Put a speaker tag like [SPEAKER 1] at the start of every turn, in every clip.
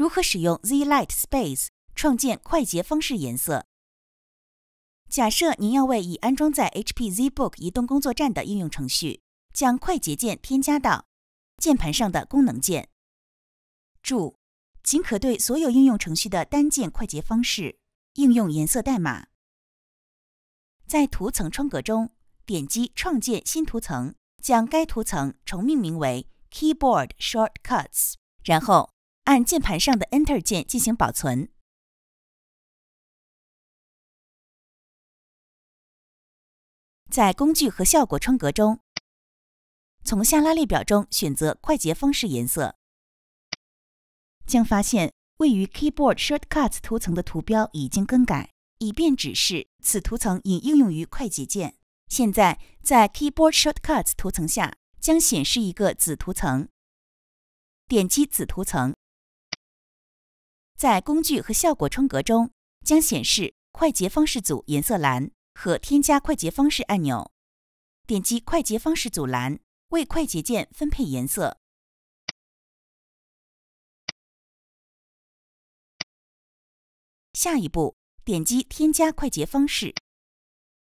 [SPEAKER 1] 如何使用 Z Light Space 创建快捷方式颜色？假设您要为已安装在 HP ZBook 移动工作站的应用程序将快捷键添加到键盘上的功能键。注：仅可对所有应用程序的单键快捷方式应用颜色代码。在图层窗格中，点击创建新图层，将该图层重命名为 Keyboard Shortcuts，然后。按键盘上的 Enter 键进行保存。
[SPEAKER 2] 在工具和
[SPEAKER 1] 效果窗格中，从下拉列表中选择快捷方式颜色，将发现位于 Keyboard Shortcuts 图层的图标已经更改，以便指示此图层已应用于快捷键。现在，在 Keyboard Shortcuts 图层下将显示一个子图层。点击子图层。在工具和效果窗格中，将显示快捷方式组颜色栏和添加快捷方式按钮。点击快捷方式组栏，为快捷键分配颜色。
[SPEAKER 2] 下一步，
[SPEAKER 1] 点击添加快捷方式，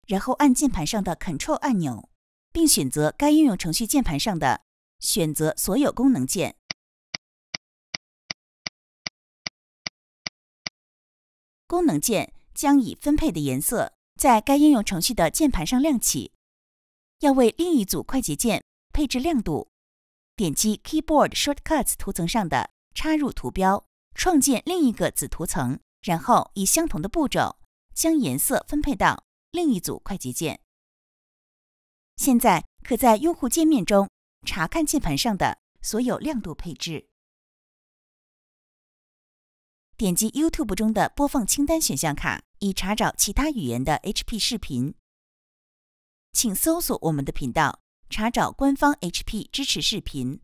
[SPEAKER 1] 然后按键盘上的 Ctrl 按钮，并选择该应用程序键盘上的“选择所有功能键”。功能键将以分配的颜色在该应用程序的键盘上亮起。要为另一组快捷键配置亮度，点击 Keyboard Shortcuts 图层上的插入图标，创建另一个子图层，然后以相同的步骤将颜色分配到另一组快捷键。现在，可在用户界面中查看键盘上的所有亮度配置。点击 YouTube 中的播放清单选项卡，以查找其他语言的 HP 视频。请搜索我们的频道，查找官方 HP 支持视频。